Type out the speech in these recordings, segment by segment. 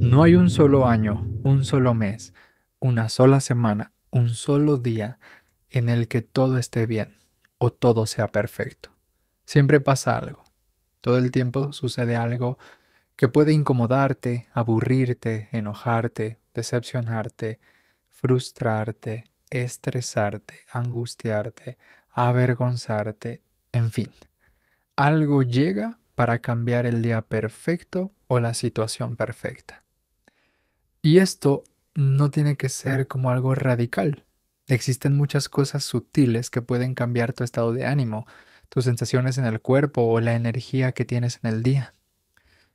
No hay un solo año, un solo mes, una sola semana, un solo día en el que todo esté bien o todo sea perfecto. Siempre pasa algo. Todo el tiempo sucede algo que puede incomodarte, aburrirte, enojarte, decepcionarte, frustrarte, estresarte, angustiarte, avergonzarte, en fin. Algo llega para cambiar el día perfecto o la situación perfecta. Y esto no tiene que ser como algo radical. Existen muchas cosas sutiles que pueden cambiar tu estado de ánimo, tus sensaciones en el cuerpo o la energía que tienes en el día.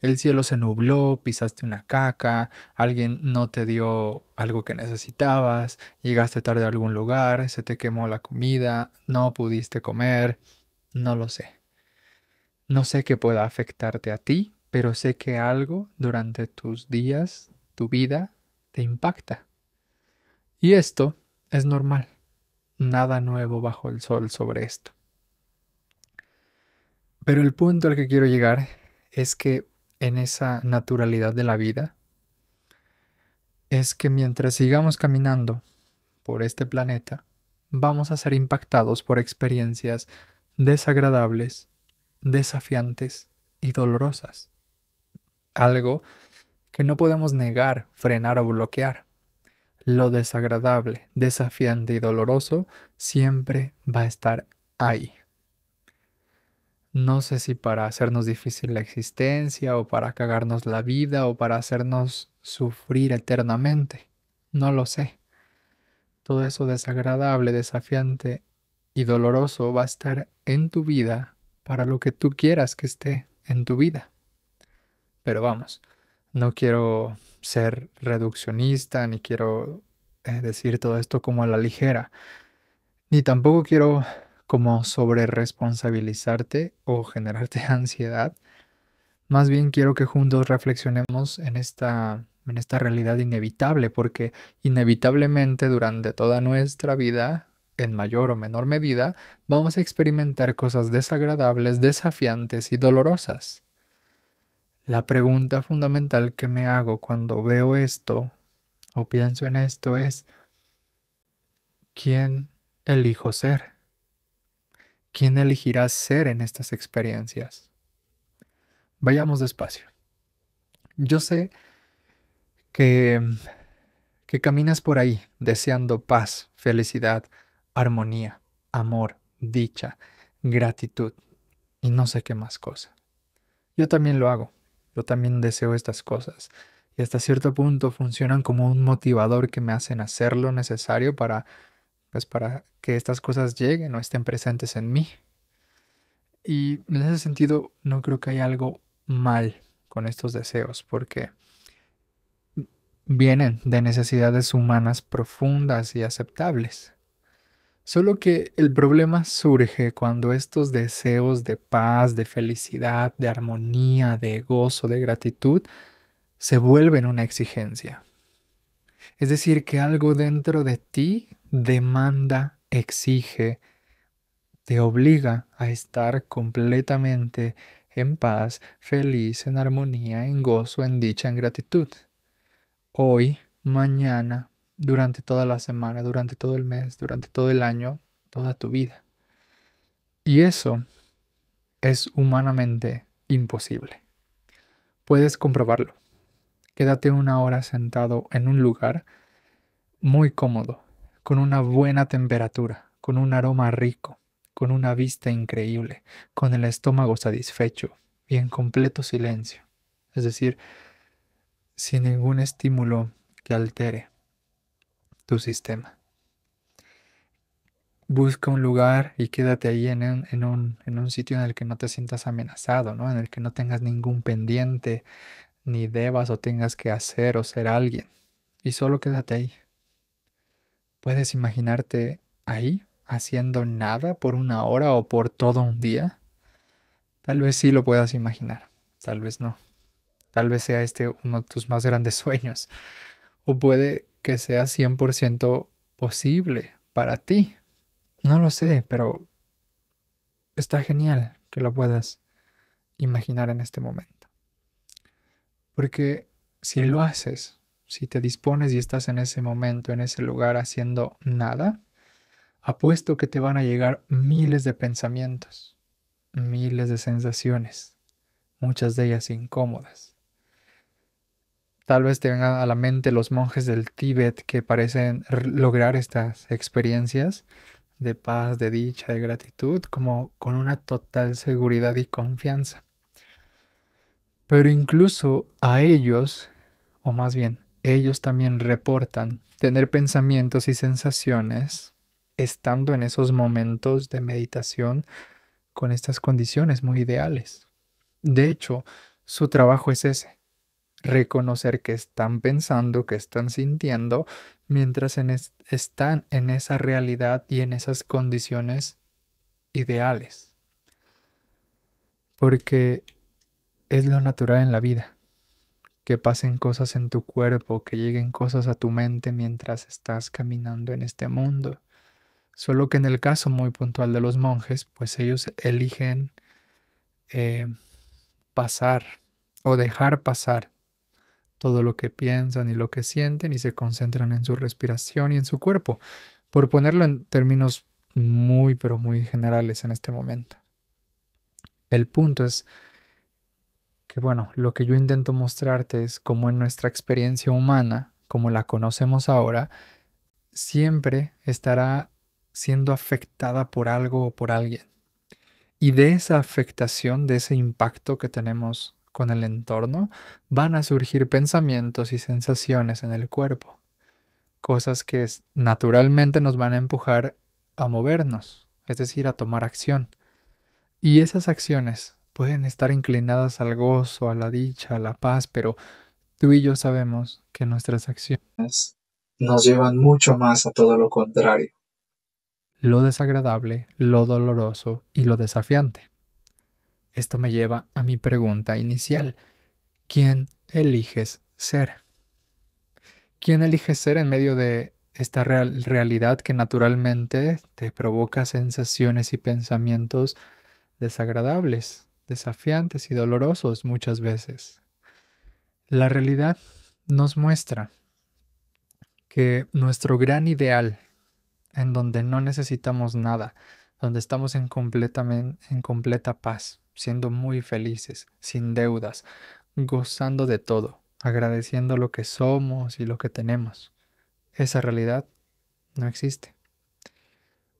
El cielo se nubló, pisaste una caca, alguien no te dio algo que necesitabas, llegaste tarde a algún lugar, se te quemó la comida, no pudiste comer, no lo sé. No sé qué pueda afectarte a ti, pero sé que algo durante tus días, tu vida, te impacta. Y esto es normal. Nada nuevo bajo el sol sobre esto. Pero el punto al que quiero llegar es que en esa naturalidad de la vida, es que mientras sigamos caminando por este planeta, vamos a ser impactados por experiencias desagradables desafiantes y dolorosas. Algo que no podemos negar, frenar o bloquear. Lo desagradable, desafiante y doloroso siempre va a estar ahí. No sé si para hacernos difícil la existencia o para cagarnos la vida o para hacernos sufrir eternamente. No lo sé. Todo eso desagradable, desafiante y doloroso va a estar en tu vida para lo que tú quieras que esté en tu vida. Pero vamos, no quiero ser reduccionista ni quiero eh, decir todo esto como a la ligera, ni tampoco quiero como sobre responsabilizarte o generarte ansiedad. Más bien quiero que juntos reflexionemos en esta, en esta realidad inevitable, porque inevitablemente durante toda nuestra vida en mayor o menor medida, vamos a experimentar cosas desagradables, desafiantes y dolorosas. La pregunta fundamental que me hago cuando veo esto o pienso en esto es, ¿quién elijo ser? ¿Quién elegirá ser en estas experiencias? Vayamos despacio. Yo sé que, que caminas por ahí deseando paz, felicidad, armonía, amor, dicha, gratitud y no sé qué más cosa. Yo también lo hago, yo también deseo estas cosas y hasta cierto punto funcionan como un motivador que me hacen hacer lo necesario para pues, para que estas cosas lleguen o estén presentes en mí. Y en ese sentido no creo que haya algo mal con estos deseos porque vienen de necesidades humanas profundas y aceptables. Solo que el problema surge cuando estos deseos de paz, de felicidad, de armonía, de gozo, de gratitud, se vuelven una exigencia. Es decir, que algo dentro de ti demanda, exige, te obliga a estar completamente en paz, feliz, en armonía, en gozo, en dicha, en gratitud. Hoy, mañana, durante toda la semana, durante todo el mes, durante todo el año, toda tu vida. Y eso es humanamente imposible. Puedes comprobarlo. Quédate una hora sentado en un lugar muy cómodo, con una buena temperatura, con un aroma rico, con una vista increíble, con el estómago satisfecho y en completo silencio, es decir, sin ningún estímulo que altere tu sistema. Busca un lugar y quédate ahí en un, sitio en el que no te sientas amenazado, ¿no? en el que no tengas ningún pendiente, ni debas o tengas que hacer o ser alguien. Y solo quédate ahí. ¿Puedes imaginarte ahí haciendo nada por una hora o por todo un día? Tal vez sí lo puedas imaginar, tal vez no. Tal vez sea este uno de tus más grandes sueños. O puede que sea 100% posible para ti. No lo sé, pero está genial que lo puedas imaginar en este momento. Porque si lo haces, si te dispones y estás en ese momento, en ese lugar haciendo nada, apuesto que te van a llegar miles de pensamientos, miles de sensaciones, muchas de ellas incómodas Tal vez te vengan a la mente los monjes del Tíbet que parecen lograr estas experiencias de paz, de dicha, de gratitud, como con una total seguridad y confianza. Pero incluso a ellos, o más bien, ellos también reportan tener pensamientos y sensaciones estando en esos momentos de meditación con estas condiciones muy ideales. De hecho, su trabajo es ese, reconocer que están pensando, que están sintiendo, mientras están en esa realidad y en esas condiciones ideales. Porque es lo natural en la vida, que pasen cosas en tu cuerpo, que lleguen cosas a tu mente mientras estás caminando en este mundo. Solo que en el caso muy puntual de los monjes, pues ellos eligen eh, pasar o dejar pasar todo lo que piensan y lo que sienten y se concentran en su respiración y en su cuerpo, por ponerlo en términos muy, pero muy generales en este momento. El punto es que, bueno, lo que yo intento mostrarte es cómo en nuestra experiencia humana, como la conocemos ahora, siempre estará siendo afectada por algo o por alguien. Y de esa afectación, de ese impacto que tenemos con el entorno, van a surgir pensamientos y sensaciones en el cuerpo, cosas que naturalmente nos van a empujar a movernos, es decir, a tomar acción. Y esas acciones pueden estar inclinadas al gozo, a la dicha, a la paz, pero tú y yo sabemos que nuestras acciones nos llevan mucho más a todo lo contrario. Lo desagradable, lo doloroso y lo desafiante. Esto me lleva a mi pregunta inicial. ¿Quién eliges ser? ¿Quién eliges ser en medio de esta realidad que naturalmente te provoca sensaciones y pensamientos desagradables, desafiantes y dolorosos muchas veces? La realidad nos muestra que nuestro gran ideal, en donde no necesitamos nada, donde estamos en, en completa paz, siendo muy felices, sin deudas, gozando de todo, agradeciendo lo que somos y lo que tenemos. Esa realidad no existe.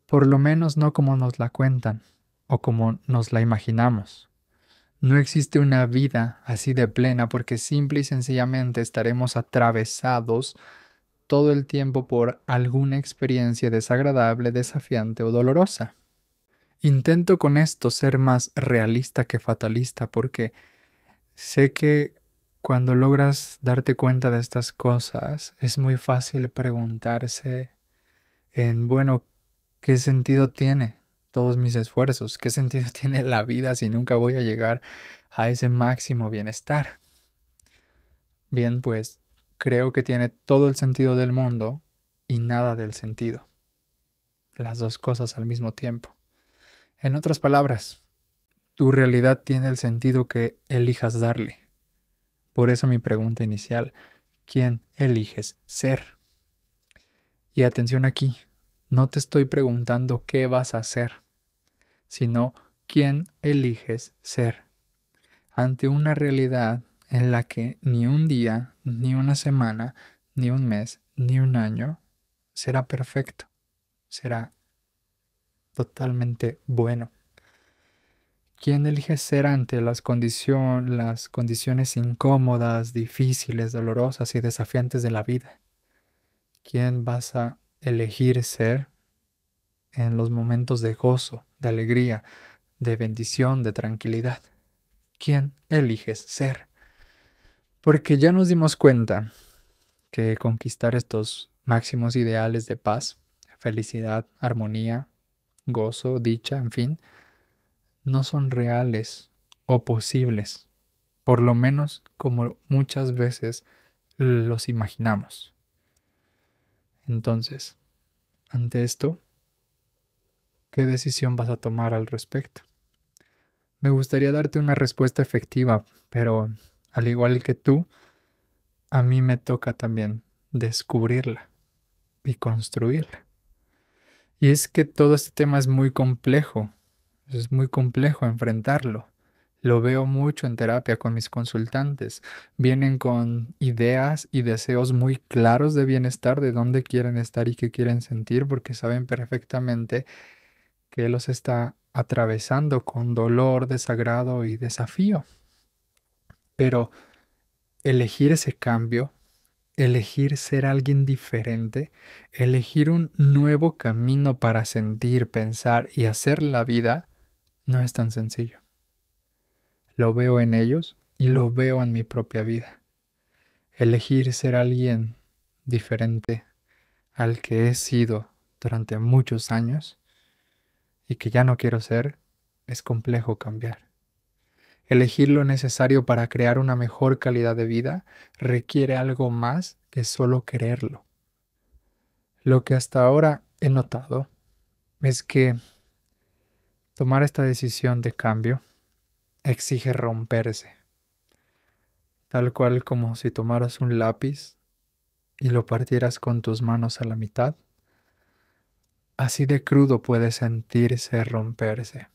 Por lo menos no como nos la cuentan o como nos la imaginamos. No existe una vida así de plena porque simple y sencillamente estaremos atravesados todo el tiempo por alguna experiencia desagradable, desafiante o dolorosa. Intento con esto ser más realista que fatalista porque sé que cuando logras darte cuenta de estas cosas es muy fácil preguntarse en, bueno, ¿qué sentido tiene todos mis esfuerzos? ¿Qué sentido tiene la vida si nunca voy a llegar a ese máximo bienestar? Bien, pues creo que tiene todo el sentido del mundo y nada del sentido. Las dos cosas al mismo tiempo. En otras palabras, tu realidad tiene el sentido que elijas darle. Por eso mi pregunta inicial, ¿quién eliges ser? Y atención aquí, no te estoy preguntando qué vas a hacer, sino quién eliges ser ante una realidad en la que ni un día, ni una semana, ni un mes, ni un año será perfecto, será totalmente bueno. quién elige ser ante las, las condiciones incómodas, difíciles, dolorosas y desafiantes de la vida? ¿Quién vas a elegir ser en los momentos de gozo, de alegría, de bendición, de tranquilidad? ¿Quién eliges ser? Porque ya nos dimos cuenta que conquistar estos máximos ideales de paz, felicidad, armonía, gozo, dicha, en fin, no son reales o posibles, por lo menos como muchas veces los imaginamos. Entonces, ante esto, ¿qué decisión vas a tomar al respecto? Me gustaría darte una respuesta efectiva, pero al igual que tú, a mí me toca también descubrirla y construirla. Y es que todo este tema es muy complejo, es muy complejo enfrentarlo. Lo veo mucho en terapia con mis consultantes. Vienen con ideas y deseos muy claros de bienestar, de dónde quieren estar y qué quieren sentir, porque saben perfectamente que los está atravesando con dolor, desagrado y desafío. Pero elegir ese cambio elegir ser alguien diferente, elegir un nuevo camino para sentir, pensar y hacer la vida, no es tan sencillo. Lo veo en ellos y lo veo en mi propia vida. Elegir ser alguien diferente al que he sido durante muchos años y que ya no quiero ser, es complejo cambiar. Elegir lo necesario para crear una mejor calidad de vida requiere algo más que solo quererlo. Lo que hasta ahora he notado es que tomar esta decisión de cambio exige romperse, tal cual como si tomaras un lápiz y lo partieras con tus manos a la mitad. Así de crudo puede sentirse romperse.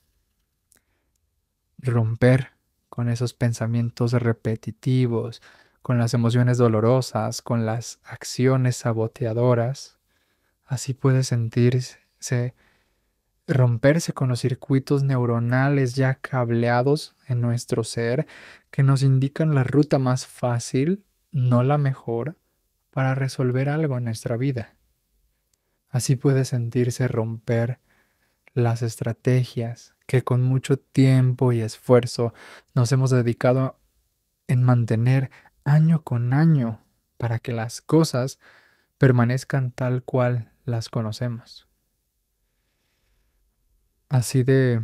Romper con esos pensamientos repetitivos, con las emociones dolorosas, con las acciones saboteadoras. Así puede sentirse romperse con los circuitos neuronales ya cableados en nuestro ser que nos indican la ruta más fácil, no la mejor, para resolver algo en nuestra vida. Así puede sentirse romper las estrategias, que con mucho tiempo y esfuerzo nos hemos dedicado en mantener año con año para que las cosas permanezcan tal cual las conocemos. Así de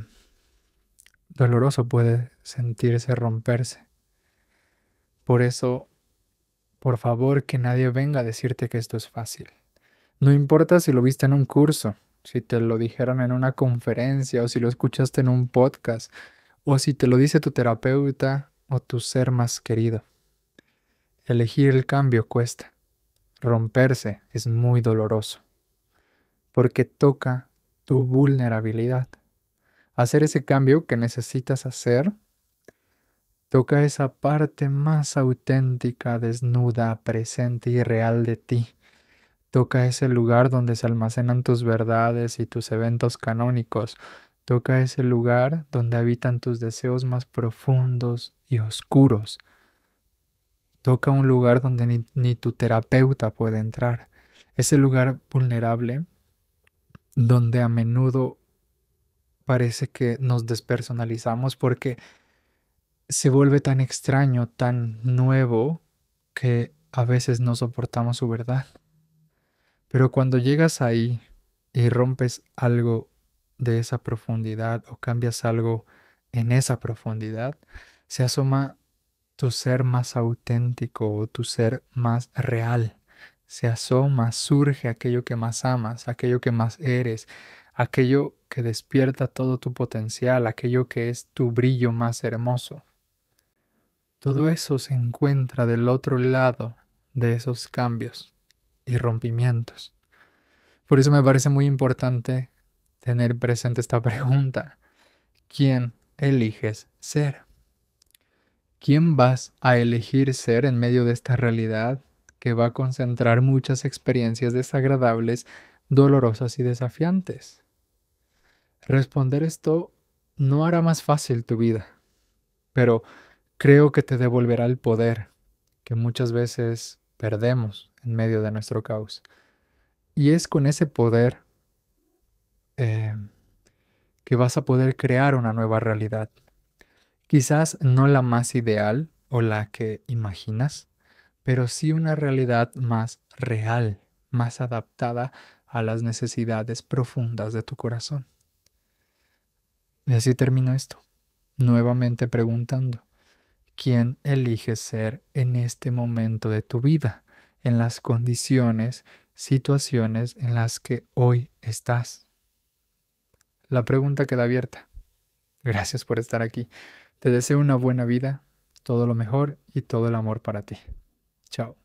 doloroso puede sentirse romperse. Por eso, por favor, que nadie venga a decirte que esto es fácil. No importa si lo viste en un curso, si te lo dijeron en una conferencia o si lo escuchaste en un podcast o si te lo dice tu terapeuta o tu ser más querido. Elegir el cambio cuesta. Romperse es muy doloroso porque toca tu vulnerabilidad. Hacer ese cambio que necesitas hacer toca esa parte más auténtica, desnuda, presente y real de ti Toca ese lugar donde se almacenan tus verdades y tus eventos canónicos. Toca ese lugar donde habitan tus deseos más profundos y oscuros. Toca un lugar donde ni, tu terapeuta puede entrar. Ese lugar vulnerable donde a menudo parece que nos despersonalizamos porque se vuelve tan extraño, tan nuevo, que a veces no soportamos su verdad. Pero cuando llegas ahí y rompes algo de esa profundidad o cambias algo en esa profundidad, se asoma tu ser más auténtico o tu ser más real. Se asoma, surge aquello que más amas, aquello que más eres, aquello que despierta todo tu potencial, aquello que es tu brillo más hermoso. Todo eso se encuentra del otro lado de esos cambios y rompimientos. Por eso me parece muy importante tener presente esta pregunta. ¿Quién eliges ser? ¿Quién vas a elegir ser en medio de esta realidad que va a concentrar muchas experiencias desagradables, dolorosas y desafiantes? Responder esto no hará más fácil tu vida, pero creo que te devolverá el poder que muchas veces perdemos en medio de nuestro caos. Y es con ese poder eh, que vas a poder crear una nueva realidad. Quizás no la más ideal o la que imaginas, pero sí una realidad más real, más adaptada a las necesidades profundas de tu corazón. Y así termino esto, nuevamente preguntando, ¿quién elige ser en este momento de tu vida? en las condiciones, situaciones en las que hoy estás. La pregunta queda abierta. Gracias por estar aquí. Te deseo una buena vida, todo lo mejor y todo el amor para ti. Chao.